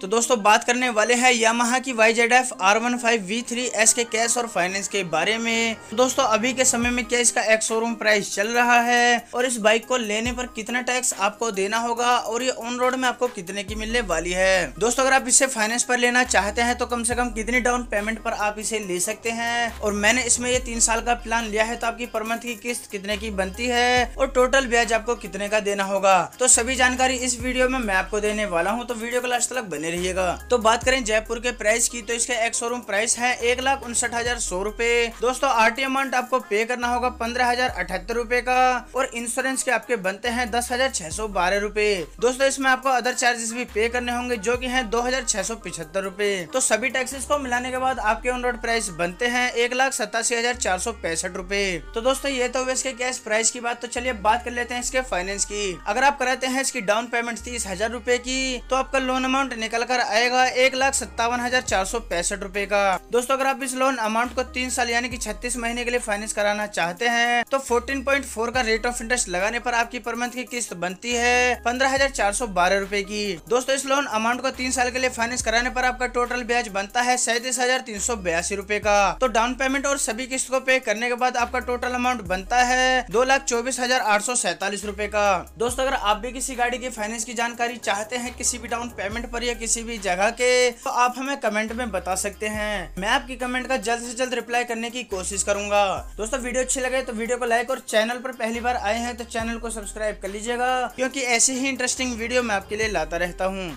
तो दोस्तों बात करने वाले हैं यामाहा की Y Z F R one five V three S के कैश और फाइनेंस के बारे में दोस्तों अभी के समय में क्या इसका एक्स शोरूम प्राइस चल रहा है और इस बाइक को लेने पर कितना टैक्स आपको देना होगा और ये ऑन रोड में आपको कितने की मिलने वाली है दोस्तों अगर आप इसे फाइनेंस पर लेना चाहते हैं तो कम से कम कितनी डाउन पेमेंट पर आप इसे ले सकते हैं और मैंने इसमें ये तीन साल का प्लान लिया है तो आपकी पर मंथ की किस्त कितने की बनती है और टोटल ब्याज आपको कितने का देना होगा तो सभी जानकारी इस वीडियो में मैं आपको देने वाला हूँ तो वीडियो को लास्ट तक बने बने रहिएगा तो बात करें जयपुर के प्राइस की तो इसका एक शोरूम प्राइस है एक लाख उनसठ हजार सौ रूपए दोस्तों आर टी अमाउंट आपको पे करना होगा पंद्रह हजार अठहत्तर रूपए का और इंश्योरेंस के आपके बनते हैं दस हजार छह सौ बारह रूपए दोस्तों इसमें आपको अदर चार्जेस भी पे करने होंगे जो की है दो हजार छह सौ पिछहत्तर रूपए तो सभी टैक्सेस को मिलाने के बाद आपके ऑन रोड प्राइस बनते हैं एक लाख सतासी हजार चार सौ पैंसठ रूपए तो दोस्तों ये तो इसके कैश प्राइस की बात तो चलिए बात कर लेते हैं इसके फाइनेंस की अगर आप कराते हैं इसकी डाउन पेमेंट तीस हजार रूपए की तो आपका लोन अमाउंट निकल निकल कर आएगा एक लाख सत्तावन हजार चार सौ पैंसठ रूपए का दोस्तों अगर आप इस लोन अमाउंट को तीन साल यानी कि छत्तीस महीने के लिए फाइनेंस कराना चाहते हैं तो फोर्टीन पॉइंट फोर का रेट ऑफ इंटरेस्ट लगाने पर आपकी पर मंथ की किस्त बनती है पंद्रह हजार चार सौ बारह रूपए की दोस्तों इस लोन अमाउंट को तीन साल के लिए फाइनेंस कराने पर आपका टोटल ब्याज बनता है सैतीस हजार तीन सौ बयासी रूपए का तो डाउन पेमेंट और सभी किस्त को पे करने के बाद आपका टोटल अमाउंट बनता है दो लाख चौबीस हजार आठ सौ सैतालीस रूपए का दोस्तों अगर आप भी किसी गाड़ी की फाइनेंस की जानकारी चाहते हैं किसी भी डाउन पेमेंट पर या किसी भी जगह के तो आप हमें कमेंट में बता सकते हैं मैं आपकी कमेंट का जल्द से जल्द रिप्लाई करने की कोशिश करूंगा दोस्तों वीडियो अच्छी लगे तो वीडियो को लाइक और चैनल पर पहली बार आए हैं तो चैनल को सब्सक्राइब कर लीजिएगा क्योंकि ऐसी ही इंटरेस्टिंग वीडियो मैं आपके लिए लाता रहता हूँ